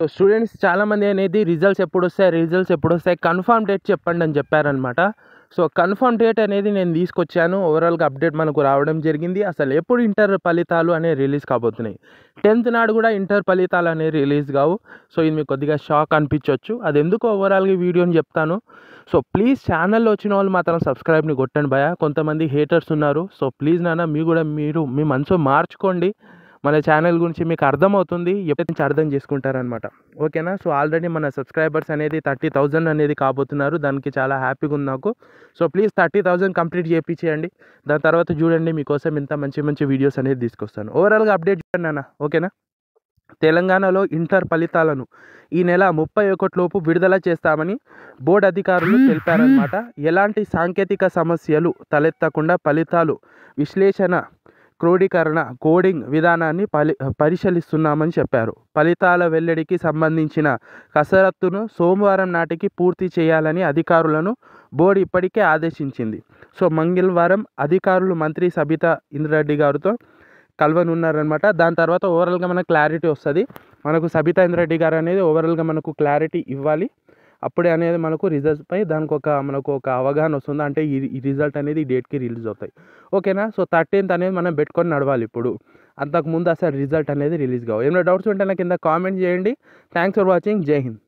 so students చాలామంది అనేది results ఎప్పుడు వస్తాయి రిజల్ట్స్ ఎప్పుడు వస్తాయి కన్ఫర్మ్ డేట్ చెప్పండి అని చెప్పారనమాట సో కన్ఫర్మ్ డేట్ అనేది నేను తీసుకొచ్చాను ఓవరాల్గా అప్డేట్ మనకు రావడం జరిగింది అసలు ఎప్పుడు ఇంటర్ ఫలితాలు అనేవి రిలీజ్ కాబోతున్నాయి టెన్త్ నాడు కూడా ఇంటర్ ఫలితాలు అనేవి రిలీజ్ కావు సో ఇది మీకు కొద్దిగా షాక్ అనిపించవచ్చు అది ఎందుకు ఓవరాల్గా వీడియోని చెప్తాను సో ప్లీజ్ ఛానల్లో వచ్చిన వాళ్ళు మాత్రం సబ్స్క్రైబ్ని కొట్టండి భయ కొంతమంది హేటర్స్ ఉన్నారు సో ప్లీజ్ నాన్న మీ కూడా మీరు మీ మనసు మార్చుకోండి మన ఛానల్ గురించి మీకు అర్థమవుతుంది ఎప్పటి నుంచి అర్థం చేసుకుంటారనమాట ఓకేనా సో ఆల్రెడీ మన సబ్స్క్రైబర్స్ అనేది థర్టీ థౌజండ్ అనేది కాబోతున్నారు దానికి చాలా హ్యాపీగా ఉంది నాకు so please thirty thousand complete చేయించేయండి దాని తర్వాత చూడండి మీకోసం ఇంత మంచి మంచి వీడియోస్ అనేది తీసుకొస్తాను ఓవరాల్గా అప్డేట్ చేయండి అన్న ఓకేనా తెలంగాణలో ఇంటర్ ఫలితాలను ఈ నెల ముప్పై ఒకటిలోపు విడుదల చేస్తామని బోర్డు అధికారులు తెలిపారనమాట ఎలాంటి సాంకేతిక సమస్యలు తలెత్తకుండా ఫలితాలు విశ్లేషణ క్రోడీకరణ కోడింగ్ విధానాన్ని పలి పరిశీలిస్తున్నామని చెప్పారు ఫలితాల వెల్లడికి సంబంధించిన కసరత్తును సోమవారం నాటికి పూర్తి చేయాలని అధికారులను బోర్డు ఇప్పటికే ఆదేశించింది సో మంగళవారం అధికారులు మంత్రి సబితా ఇంద్రారెడ్డి గారితో కలవనున్నారనమాట దాని తర్వాత ఓవరాల్గా మనకు క్లారిటీ వస్తుంది మనకు సబితా ఇంద్రారెడ్డి గారు అనేది ఓవరాల్గా మనకు క్లారిటీ ఇవ్వాలి అప్పుడే అనేది మనకు రిజల్ట్స్పై దానికి ఒక మనకు ఒక అవగాహన వస్తుంది అంటే ఈ రిజల్ట్ అనేది ఈ డేట్కి రిలీజ్ అవుతాయి ఓకేనా సో థర్టీన్త్ అనేది మనం పెట్టుకొని నడవాలి ఇప్పుడు అంతకుముందు అసలు రిజల్ట్ అనేది రిలీజ్ కావు ఏమైనా డౌట్స్ ఉంటే నాకు కింద కామెంట్ చేయండి థ్యాంక్స్ ఫర్ వాచింగ్ జై హింద్